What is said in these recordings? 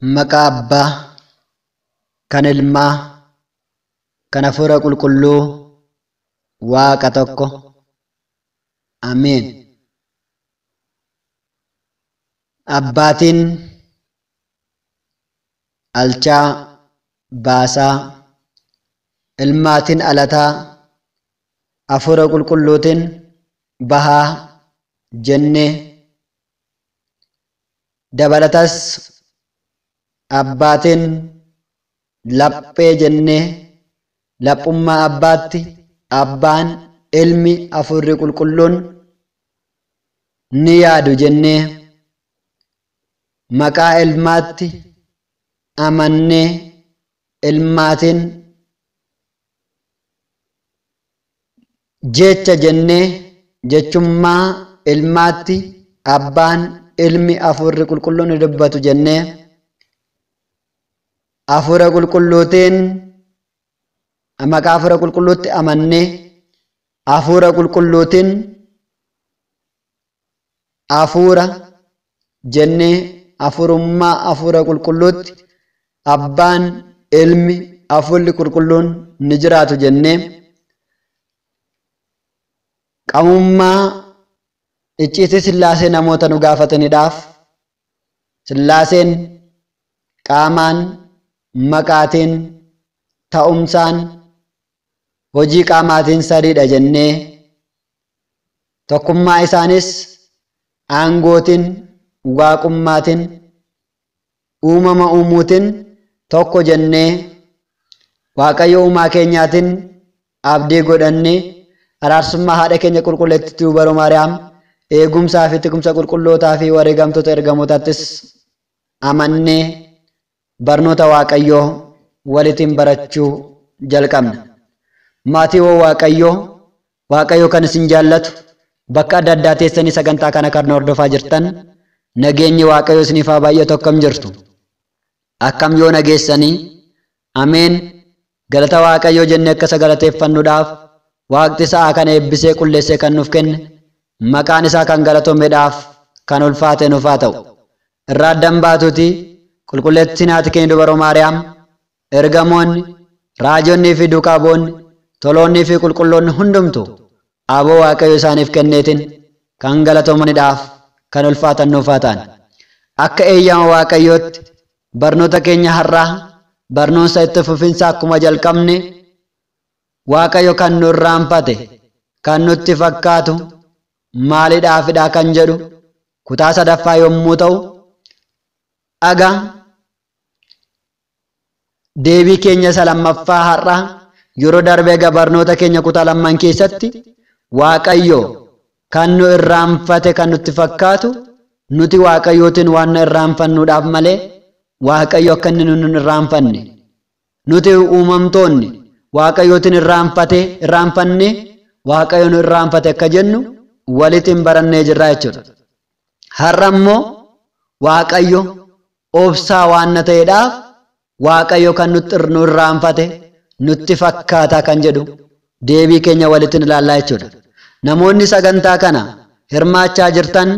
maqaa abbaa, kan ilmaa, kan hafuura qulqulluu, waaqa tokko. Ameen. Abbaatiin alchaa baasaa, ilmaatiin alataa, hafuura qulqulluutiin bahaa jennee dabalatas abbaatiin laphee jennee laphummaa abbaatti abbaan ilmi afurri qulqulluun ni yaadu jennee maqaa ilmaatti amannee ilmaatiin jecha jennee jechummaa ilmaatti abbaan ilmi afurri qulqulluun ni dubbatu jennee afura qulqulluutiin makaa afura qulqulluutti amannee afura qulqulluutiin afura jennee afurummaa afura qulqulluutti abbaan ilmi afurri qulqulluun ni jiraatu jennee qamummaa icciitii sillaasee namoota nu gaafatanidhaaf sillaaseen qaamaan maqaatiin ta'umsaan hojii qaamaatiin sadiidha jennee tokkummaa isaanis aangootiin waaqummaatiin uumama uumuutiin tokko jennee waaqayyo uumaa keenyaatiin abdii godhannee araarsummaa haadha keenya qulqulleettituu baroo maariyaam eegumsaa fi tikumsa qulqullootaa fi wareegamtoota ergamootaattis amannee barnoota waaqayyoo walitiin barachuu jalqabna. Maatii waaqayyoo waaqayyoo kan isin jaallatu bakka adda addaa teessanii sagantaa kana kan hordofaa jirtan nageenyi waaqayyoo isiniif baay'ee tokko akkam jirtu. Akkam yoo nageessanii ameen galata waaqayyoo jennee akka isa galateeffannuudhaaf waaqti isaa kana eebbisee qulleessee kan nuuf kenne maqaan isaa kan galatoomedhaaf kan ulfaate nuuf haa ta'u. Irraa hin baatuutii qulqulleettiin haati keenya dubaroo Maariyaam, ergamoonni, raajonnii fi duukaboonni, toloonnii fi qulqulloonni hundumtu abo waaqayyo isaaniif kenneetiin kan galatoomaniidhaaf kan ulfaatan ta'an. Akka eeyyama waaqayyootti barnoota keenya harraa barnoonsa itti fufinsa akkuma jalqabne waaqayyo kan nu irraanfate kan nutti fakkaatu maalidhaafidha kan jedhu kutaa sadaffaa yommuu ta'u dhaga deebii keenya isa lamaffaa har'aa yeroo darbee gabarnoota keenya kutaa lamaan keessatti Waaqayyo kan nu irraanfate kan nutti fakkaatu nuti Waaqayyootiin waan nu irraanfannuudhaaf malee Waaqayyo akka inni nu irraanfanne nuti uumamtoonni Waaqayyootiin irraanfate irraanfanne Waaqayyo nu irraanfate akka jennu walitti hin barannee jirraa jechuudha. Har'a Waaqayyo obsaa waanna na ta'eedhaaf waaqayyo kan nutti nu irraanfate nutti fakkaata kan jedhu deebii keenya walitti ni ilaallaa jechuudha. Namoonni sagantaa kana hirmaachaa jirtan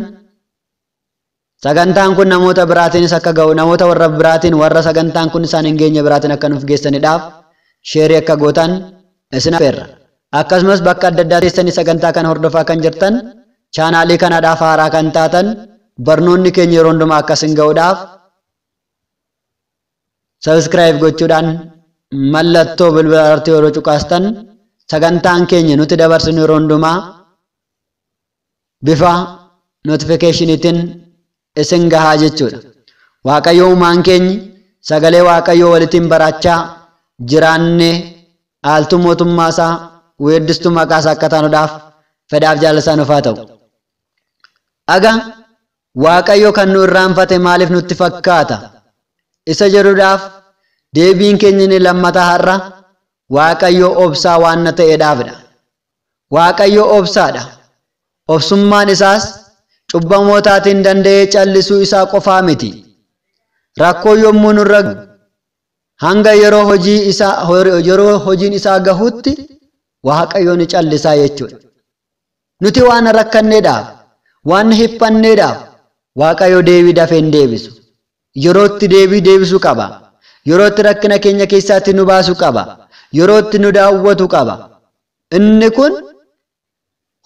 sagantaan kun namoota biraatiinis akka ga'u namoota warra biraatiin warra sagantaan kun isaan hin geenye biraatiin akka nuuf geessanidhaaf sheerii akka gootan isin affeerra. Akkasumas bakka adda addaa teessanii sagantaa kana hordofaa kan jirtan chaanaalii kanadhaaf haaraa kan taatan barnoonni keenya yeroo hundumaa akkas hin ga'uudhaaf Sabiskiraayib gochuudhaan mallattoo bilbila irratti yeroo cuqaastan sagantaan keenya nuti dabarsinu yeroo hundumaa bifa nootifikeeshiniitiin isin gahaa jechuudha. Waaqayyo uumaan keenyi sagalee Waaqayyoo walitiin barachaa jiraannee aaltuu mootummaa isaa weeddistuu maqaa isaa akka taanuudhaaf fedhaaf jaalasaan ofaa ta'u. Dhaga Waaqayyo kan nu irraanfate maaliif nutti fakkaata? Isa jedhuudhaaf Deebiin keenya inni lammataa har'a Waaqayyoo obsaa waan na ta'eedhaafidha. Waaqayyoo obsaadha. Obsummaan isaas mootaatiin danda'ee callisuu isaa qofaa miti. Rakkoo yommuu nurra hanga yeroo hojii isaa hojiin isaa gahuutti waaqayyoon ni callisaa jechuudha. Nuti waan rakkanneedhaaf, waan hiphanneedhaaf waaqayyo deebii dafee deebisu. Yerootti deebii deebisuu qaba. yerootti rakkina keenya keessaatti nu baasu qaba. Yerootti nu daawwatu qaba. Inni kun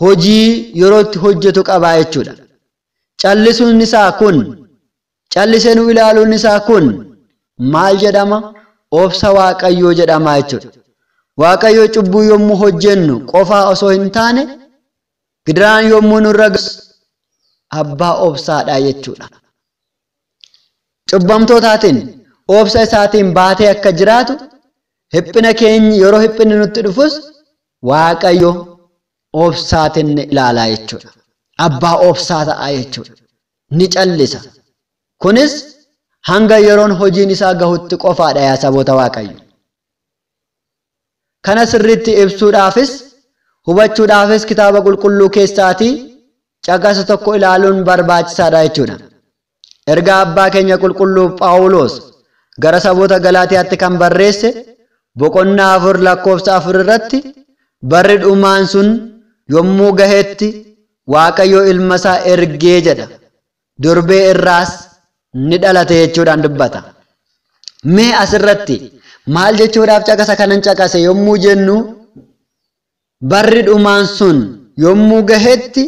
hojii yerootti hojjetu qaba jechuudha. Callisuun isaa kun callisee nu ilaaluun isaa kun maal jedhama? Obsa Waaqayyoo jedhama jechuudha. Waaqayyoo cubbuu yommuu hojjennu qofaa osoo hin taane gidiraan yommuu nurra abbaa obsaadha jechuudha. oobsa isaatiin baatee akka jiraatu hiphina keenya yeroo hiphinni nutti dhufus waaqayyo oobsaatiin ni ilaalaa jechuudha. Abbaa oobsaa ta'aa jechuudha. Ni callisa. Kunis hanga yeroon hojiin isaa gahutti qofaadha yaa saboota waaqayyo. Kana sirriitti ibsuudhaafis hubachuudhaafis kitaaba qulqulluu keessaatii caqasa tokko ilaaluun barbaachisaadha jechuudha. Ergaa abbaa keenya qulqulluu Phaawulos gara saboota Galaatiyaatti kan barreesse boqonnaa afur lakkoofsa afur irratti barri dhumaan sun yommuu gahetti Waaqayyoo ilma isaa ergee jedha. Durbee irraas ni dhalate jechuudhaan dubbata. Mee asirratti maal jechuudhaaf caqasa kanan caqase yommuu jennu barri dhumaan sun yommuu gahetti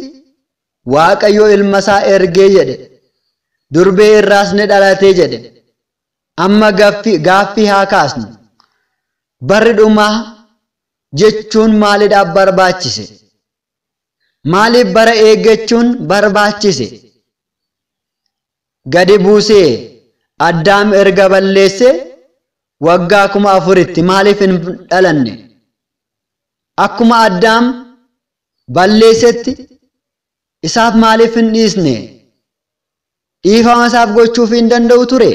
Waaqayyoo ilma isaa ergee jedhe. Durbee irraas ni dhalate jedhe. amma gaaffii haa kaasnu. Barri dhumaa jechuun maaliidhaaf barbaachise? Maaliif bara eeggachuun barbaachise? Gadi buusee addaam erga balleessee waggaa kuma afuritti maaliif hin dhalanne? Akkuma addaam balleessetti isaaf maaliif hin dhiisne? Dhiifama isaaf gochuuf hin danda'u ture?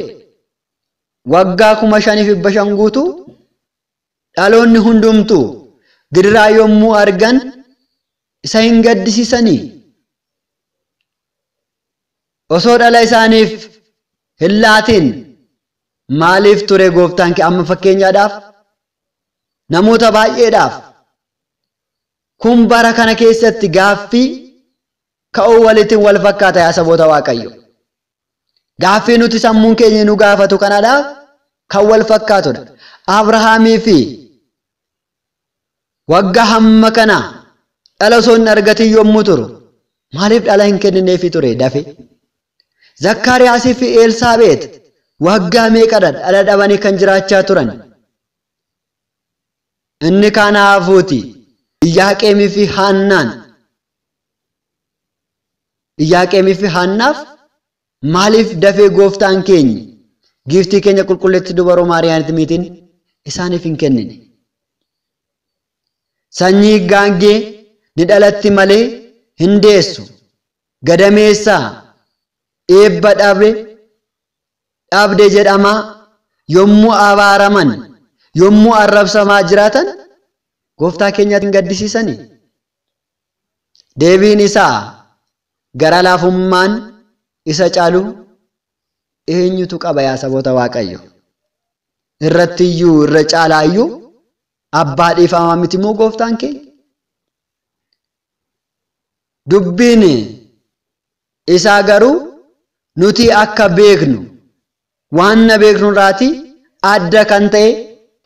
waggaa kuma shaniif dhibba shan guutuu dhaloonni hundumtu gidiraa yommuu argan isa hin gaddisiisanii osoo dhala isaaniif hin laatiin maaliif ture gooftaan kee amma fakkeenyaadhaaf namoota baay'eedhaaf kun bara kana keessatti gaaffii ka'uu waliitiin wal fakkaata yaa waaqayyo. Gaaffii nuti sammuun keenya nu gaafatu kanadhaaf kan wal fakkaatudha. Abrahaamii fi waggaa hamma kana dhala osoo hin argatin yommuu turu maaliif dhala hin kennineef ture dafe? Zakkaariyaasii fi Elsaabeet waggaa meeqadha dhala dhabanii kan jiraachaa turan? Inni kanaafuuti Iyyaaqeemii fi Haannaan Iyyaaqeemii fi Haannaaf Maaliif dafee gooftaan keenya giiftii keenya qulqulleetti dubaroo maariyaanitti miitiin isaaniif hin kennine. Sanyii gaangee ni dhalatti malee hin deessu. Gadameessaa eebba dhabe dhabde jedhamaa yommuu abaaraman yommuu arrabsamaa jiraatan gooftaa keenyaatiin gaddisiisanii. Deebiin isaa gara laafummaan. isa caaluu eenyutu qaba yaa saboota waaqayyo irratti irra caalaa iyyuu abbaa dhiifamaa miti moo gooftaan keenya dubbiin isaa garuu nuti akka beeknu waan na beeknu irraatii adda kan ta'e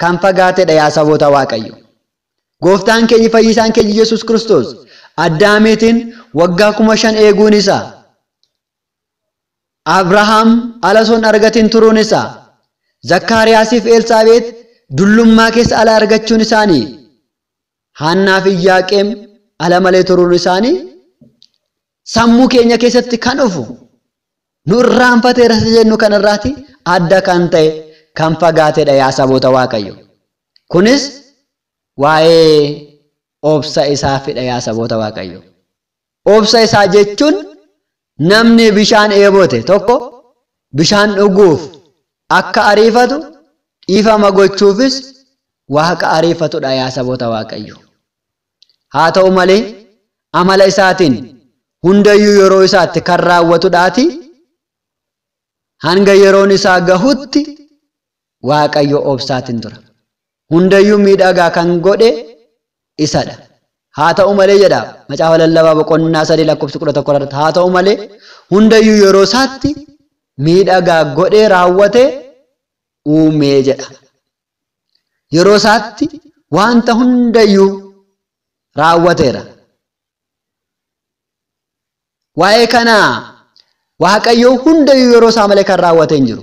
kan fagaatedha yaa saboota waaqayyo gooftaan keenya fayyisaan keenya yesus kiristoos mitiin waggaa kuma shan eeguun isaa አብርሃም አለሶን አርገቲን ቱሩን ኢሳ ዘካርያሲፍ ኤልሳቤት ዱሉማ ኬስ አለ አርገችውን ኢሳኒ ሃናፍ ኢያቄም አለመሌ ቱሩን ኢሳኒ ሰሙ ኬኛ ኬሰት ከኖፉ ኑራን ፈቴ ረሰጀኑ ከነራቲ አዳ ካንተይ ከንፈጋቴ ዳያሰቦተ ዋቀዮ ኩንስ ዋዬ ኦብሳ ኢሳፊ ዳያሰቦተ ዋቀዮ ኦብሳ ኢሳ ጀቹን namni bishaan ebote tokko bishaan dhuguuf akka ariifatu dhiifama gochuufis waaqa ariifatudha yaa waaqayyo. Haa ta'u malee amala isaatiin hundayyuu yeroo isaatti kan raawwatudhaati hanga yeroon isaa gahutti waaqayyoo obsaatiin tura. Hundayyuu miidhagaa kan godhe isadha. haa ta'u malee jedha macaafa lallabaa boqonnaa sadii lakkoofsi kudha tokko haa ta'u malee hundayyuu yeroo isaatti miidhagaa godhee raawwate uumee jedha. Yeroo isaatti wanta hundayyuu raawwateera. Waa'ee kanaa waaqayyoo hundayyuu yeroo isaa malee kan raawwate hin jiru.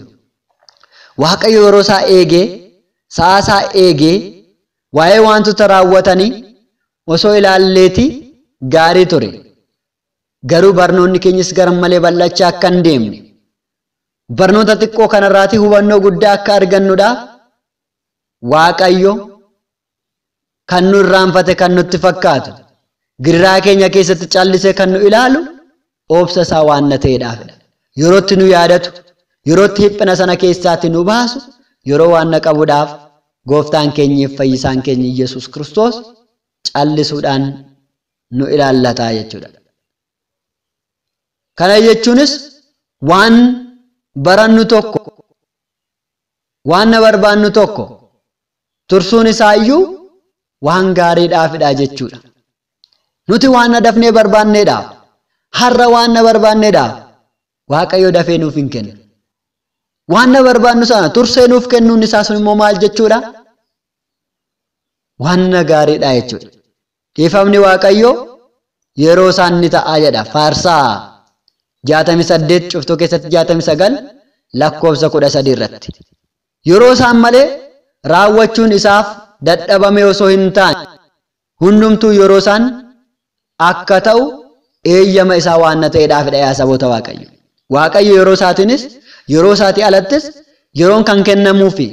Waaqayyo yeroo isaa eegee, sa'aa isaa eegee waa'ee wantoota raawwatanii osoo ilaalleeti gaarii ture. Garuu barnoonni keenyas garan malee bal'achaa akka hin deemne. Barnoota xiqqoo kanarraati hubannoo guddaa akka argannudha. Waaqayyo kan nu irraanfate kan nutti fakkaatu, girraa keenya keessatti callisee kan nu ilaalu, oobsa isaa waanna ta'edhaafidha. Yerootti nu yaadatu, yerootti hiphina sana keessaatti nu baasu, yeroo waanna qabuudhaaf gooftaan keenyiif fayyisaan keenya Iyyasuus Kiristoos callisuudhaan nu ilaallataa jechuudha. Kana jechuunis waan barannu tokko waan na barbaannu tokko tursuun isaayyuu waan gaariidhaafidha jechuudha. Nuti waan nadafnee dafnee barbaanneedhaaf har'a waan na barbaanneedhaaf waaqayyo dafee nuuf hin kennu. Waan na barbaannu sana tursee nuuf kennuun isaa sun immoo maal jechuudha? Waanna gaariidha jechuudha. Dhiifamni Waaqayyo yeroo isaan ni ta'a jedha. Faarsaa jaatamii saddeet cuftuu sadii irratti. Yeroo isaan malee raawwachuun isaaf dadhabame osoo hin taane hundumtuu yeroo isaan akka ta'u eeyyama isaa waanna ta'eedhaafidha yaa saboota Waaqayyo. Waaqayyo yeroo yeroo isaatii alattis yeroon kan kennamuufi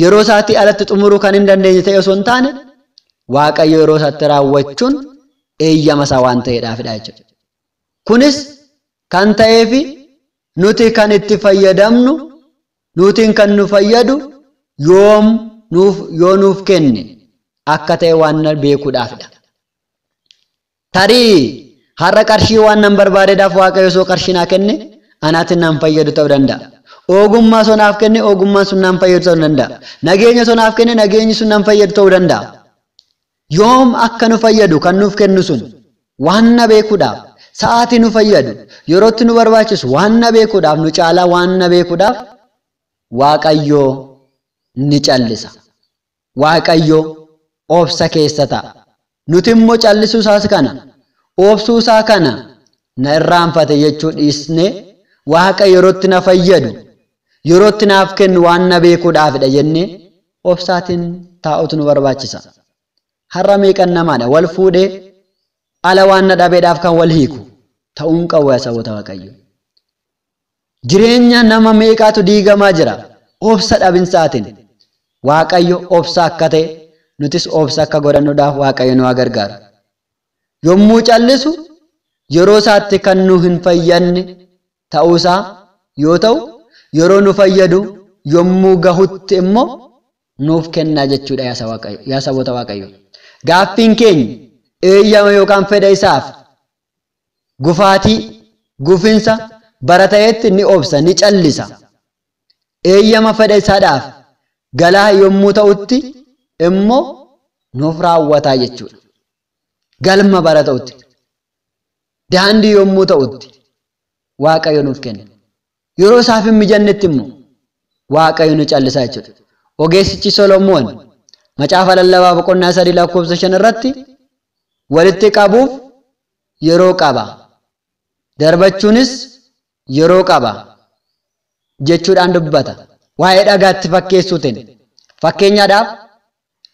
yeroo isaatti alatti xumuruu kan hin dandeenye ta'e osoo hin waaqayyo yeroo isaatti raawwachuun eeyyama isaa waan ta'eedhaafidha jechuudha. Kunis kan ta'eefi nuti kan itti fayyadamnu nutiin kan nu fayyadu nuuf yoo nuuf kenne akka ta'e waan beekuudhaafidha. Tarii har'a qarshii waan nan barbaadeedhaaf waaqayyo osoo qarshii naa kenne anaatiin naan fayyadu ta'uu danda'a. Ogummaa sonaaf kenne ogummaan sun naan fayyadu ta'uu danda'a. Nageenya sonaaf kenne nageenyi sun naan fayyadu ta'uu danda'a. Yoom akka nu fayyadu kan nuuf kennu sun waan na beekuudhaaf sa'aatii nu fayyadu yerootti nu barbaachisu waan na beekuudhaaf nu caalaa waan na beekuudhaaf Waaqayyoo ni callisa. Waaqayyoo obsa keessa ta'a. Nuti immoo callisuusaas kana obsuusaa kana na irraanfate jechuu dhiisnee waaqa yerootti na fayyadu. yerootti naaf kennu waan na beekuudhaafidha jennee obsaatiin taa'utu nu barbaachisa. Har'a meeqan namaa namaadha wal fuudhee ala waan na dhabeedhaaf kan wal hiiku ta'uun qawwee saboota waaqayyoo. Jireenya nama meeqaatu diigamaa jira obsa dhabinsaatiin waaqayyo obsa akka ta'e nutis obsa akka godhannuudhaaf waaqayyo nu haa gargaaru. Yommuu callisu yeroo isaatti kan nu hin fayyanne ta'uusaa yoo ta'u yeroo nu fayyadu yommuu gahutti immoo nuuf kennaa jechuudha yaa saboota Gaaffiin keenya eeyyama yookaan fedha isaaf gufaatii, gufinsa baratayetti ni obsa, ni callisa. Eeyyama fedha isaadhaaf galaa yommuu ta'utti immoo nuuf raawwataa jechuudha. Galma bara ta'utti, daandii yommuu ta'utti waaqayyo nuuf kenna. yeroo isaaf hin mijannetti immoo waaqayyoon callisa jechuudha. Ogeessichi Solomoon macaafa lallabaa boqonnaa sadii lakkoofsa shan irratti walitti qabuuf yeroo qaba. Darbachuunis yeroo qaba jechuudhaan dubbata. Waa'ee dhagaatti fakkeessuutiin fakkeenyaadhaaf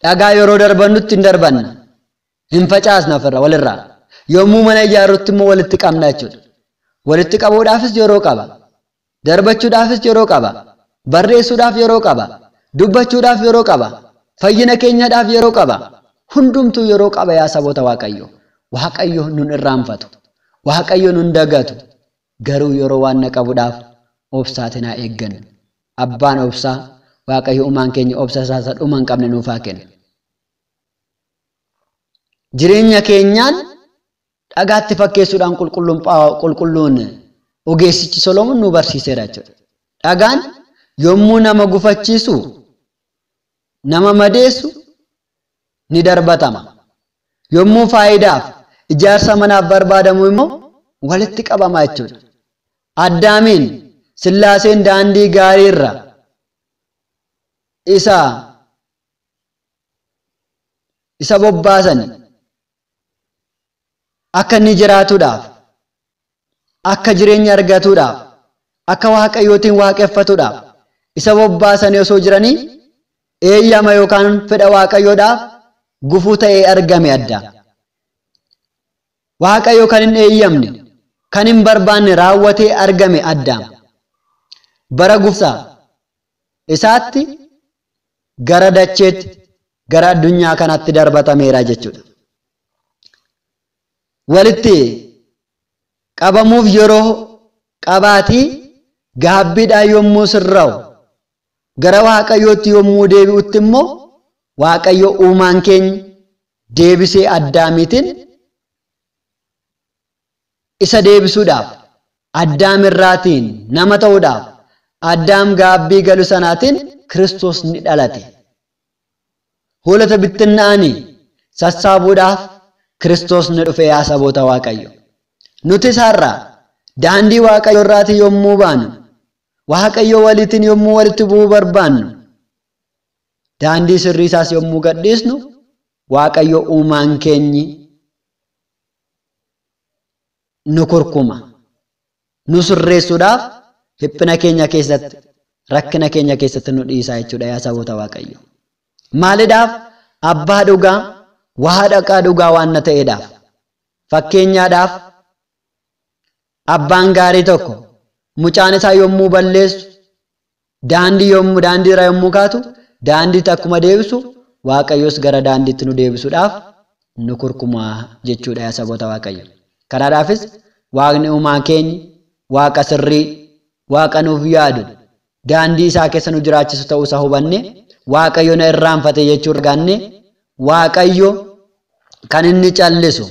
dhagaa yeroo darbannutti hin darbanna. Hin facaasna ofirra walirraa. Yommuu mana ijaarrutti immoo walitti qabna jechuudha. Walitti qabuudhaafis yeroo qaba. darbachuudhaafis yeroo qaba barreessuudhaaf yeroo qaba dubbachuudhaaf yeroo qaba fayyina keenyadhaaf yeroo qaba hundumtuu yeroo qaba yaa sabota waaqayyo waaqayyo nun irraanfatu waaqayyo nun dagatu garuu yeroo waan na qabuudhaaf obsaati naa eeggannu abbaan obsaa waaqayyo keenya obsa isaa sadhumaan qabne nuufaa kenna jireenya keenyaan dhagaatti fakkeessuudhaan qulqulluun ogeessichi solomon nu barsiiseera jechuudha. Dhagaan yommuu nama gufachiisu, nama madeessu ni darbatama. Yommuu faayidaaf ijaarsa manaaf barbaadamu immoo walitti qabama jechuudha. Addaamiin Sillaaseen daandii gaariirra isa isa bobbaasan akka ni jiraatuudhaaf akka jireenya argatuudhaaf, akka waaqayyootiin waaqeffatuudhaaf, isa bobbaasanii osoo jiranii eeyyama yookaan fedha waaqayyoodhaaf gufuu ta'ee argame adda. Waaqayyo kan hin eeyyamne, kan hin barbaanne raawwatee argame addaama. Bara gufsaa isaatti gara dacheetti gara addunyaa kanatti darbatameera jechuudha. qabamuuf yeroo qabaatii gaabbiidhaan yommuu sirra'u, gara waaqayyootti yommuu deebi'utti immoo waaqayyo uumaan keenya deebisee addaamiitiin isa deebisuudhaaf addaam irraatiin nama ta'uudhaaf addaam gaabbii galu sanaatiin kiristoos ni dhalate. Hoolota bittinnaanii sassaabuudhaaf kiristoos ni dhufee yaa saboota waaqayyo. Nuti isaarraa daandii waaqayyo irraati yommuu baanu, waaqayyo waliitiin yommuu walitti bu'uu barbaannu, daandii sirrii isaas yommuu gadhiisnu, waaqayyo uumaan keenyi nu kurkuma. Nu sirreessuudhaaf hiphina keenya keessatti, rakkina keenya keessatti nu dhiisaa jechuudha yaa waaqayyo. Abbaa dhugaa, waa dhaqaa dhugaa waan na Fakkeenyaadhaaf abbaan gaarii tokko mucaan isaa yommuu balleessu daandii yommuu daandii irra yommuu kaatu daandiitti akkuma deebisu waaqayyos gara daandiitti nu deebisuudhaaf nu kurkumaa jechuudha yaa saboota waaqayyo. Kanaadhaafis waaqni uumaa keenya waaqa sirrii waaqa nuuf yaadu daandii isaa keessa nu jiraachisu ta'uu isaa hubanne waaqayyo na irraanfate jechuu arganne waaqayyo kan inni callisu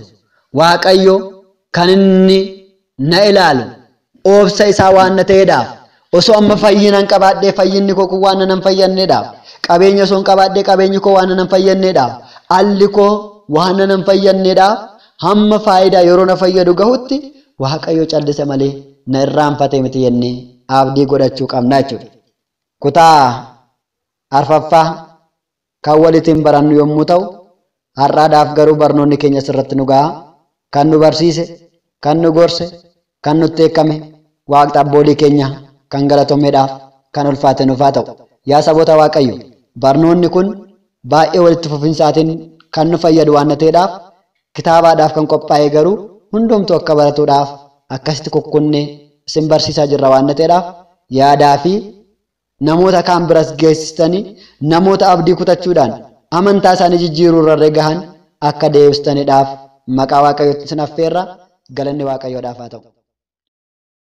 waaqayyo kan inni na ilaalu oobsa isaa waan na ta'eedhaaf osoo amma fayyinan qabaadhee fayyinni koo kun waan nan fayyadneedhaaf qabeenya osoo qabaadhee qabeenyi koo waan nan fayyadneedhaaf alli koo waan nan fayyadneedhaaf hamma faayidaa yeroo na fayyadu gahutti waaqayyo callise malee na irraanfatee miti jennee abdii godhachuu qabna jechuudha. Kutaa arfaffaa kan walitiin barannu yommuu ta'u har'aadhaaf garuu barnoonni keenya asirratti nu ga'a kan nu barsiise kan nu gorse. kan nutti eekame waaqxa abboolii keenya kan galatomeedhaaf kan ulfaate nufaa ta'u. Yaa saboota Waaqayyo barnoonni kun baay'ee walitti fufinsaatiin kan nu fayyadu waan ta'eedhaaf kitaabaadhaaf kan qophaa'e garuu hundumtuu akka baratuudhaaf akkasitti kukkunnee isin barsiisaa jirra waan ta'eedhaaf yaadaa fi namoota kaan biras geessistanii namoota abdii kutachuudhaan amantaa isaanii jijjiiruu irra gahan akka deebistaniidhaaf maqaa Waaqayyootti sin affeerra galanni Waaqayyoodhaaf haa ta'u.